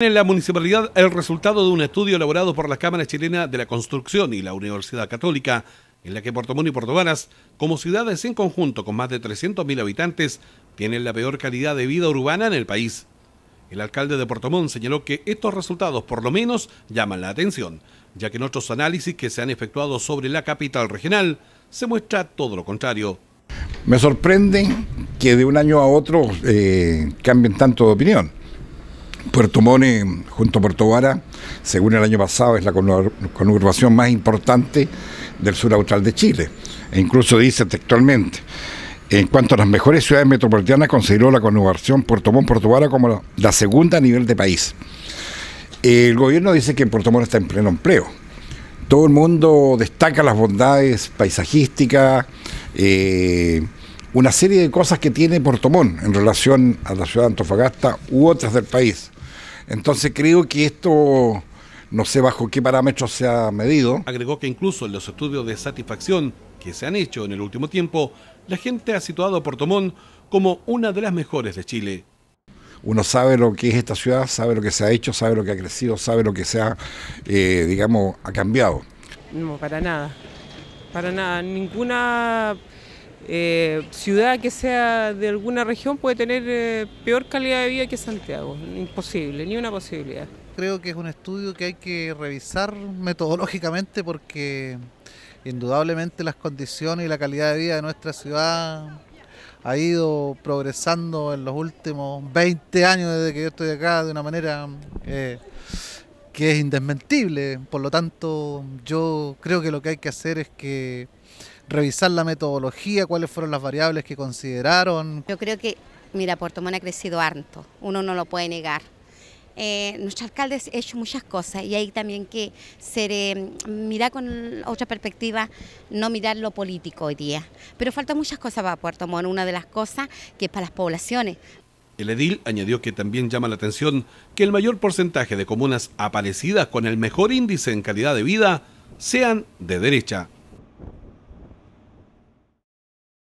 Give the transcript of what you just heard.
En la municipalidad, el resultado de un estudio elaborado por las cámaras chilenas de la Construcción y la Universidad Católica, en la que Puerto Montt y Puerto Varas, como ciudades en conjunto con más de 300.000 habitantes, tienen la peor calidad de vida urbana en el país. El alcalde de Puerto Montt señaló que estos resultados por lo menos llaman la atención, ya que en otros análisis que se han efectuado sobre la capital regional se muestra todo lo contrario. Me sorprende que de un año a otro eh, cambien tanto de opinión Puerto Mone, junto a Puerto Vara, según el año pasado, es la conurbación más importante del sur austral de Chile. E incluso dice textualmente, en cuanto a las mejores ciudades metropolitanas, consideró la conurbación Puerto Montt-Puerto Vara como la segunda a nivel de país. El gobierno dice que Puerto Montt está en pleno empleo. Todo el mundo destaca las bondades paisajísticas, eh, una serie de cosas que tiene Portomón en relación a la ciudad de Antofagasta u otras del país. Entonces creo que esto, no sé bajo qué parámetros se ha medido. Agregó que incluso en los estudios de satisfacción que se han hecho en el último tiempo, la gente ha situado a Portomón como una de las mejores de Chile. Uno sabe lo que es esta ciudad, sabe lo que se ha hecho, sabe lo que ha crecido, sabe lo que se ha, eh, digamos, ha cambiado. No, para nada. Para nada. Ninguna eh, ciudad que sea de alguna región puede tener eh, peor calidad de vida que Santiago. Imposible, ni una posibilidad. Creo que es un estudio que hay que revisar metodológicamente porque indudablemente las condiciones y la calidad de vida de nuestra ciudad ha ido progresando en los últimos 20 años desde que yo estoy acá de una manera eh, que es indesmentible. Por lo tanto, yo creo que lo que hay que hacer es que revisar la metodología, cuáles fueron las variables que consideraron. Yo creo que, mira, Puerto Montt ha crecido harto, uno no lo puede negar. Eh, nuestro alcalde ha hecho muchas cosas y hay también que ser, eh, mirar con otra perspectiva, no mirar lo político hoy día. Pero faltan muchas cosas para Puerto Montt, una de las cosas que es para las poblaciones. El edil añadió que también llama la atención que el mayor porcentaje de comunas aparecidas con el mejor índice en calidad de vida sean de derecha.